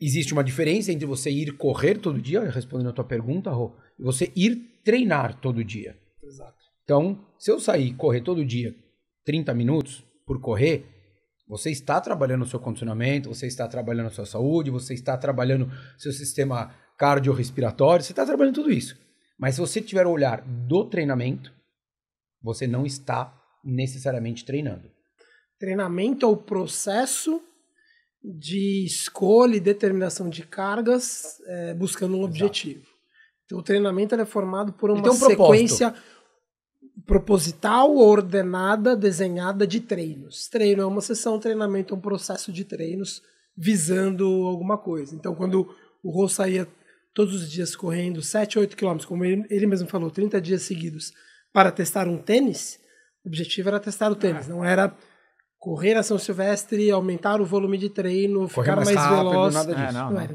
existe uma diferença entre você ir correr todo dia, respondendo a tua pergunta, Rô, e você ir treinar todo dia. Exato. Então, se eu sair correr todo dia 30 minutos por correr, você está trabalhando o seu condicionamento, você está trabalhando a sua saúde, você está trabalhando seu sistema cardiorrespiratório, você está trabalhando tudo isso. Mas se você tiver o olhar do treinamento, você não está necessariamente treinando. Treinamento é o processo de escolha e determinação de cargas é, buscando um Exato. objetivo. Então, o treinamento é formado por uma um sequência proposital, ordenada, desenhada de treinos. Treino é uma sessão, treinamento é um processo de treinos visando alguma coisa. Então, quando o Rô saía todos os dias correndo 7, 8 quilômetros, como ele, ele mesmo falou, 30 dias seguidos, para testar um tênis, o objetivo era testar o tênis, é. não era correr a São Silvestre, aumentar o volume de treino, correr ficar mais, mais rápido, veloz. Nada disso. É, não, não.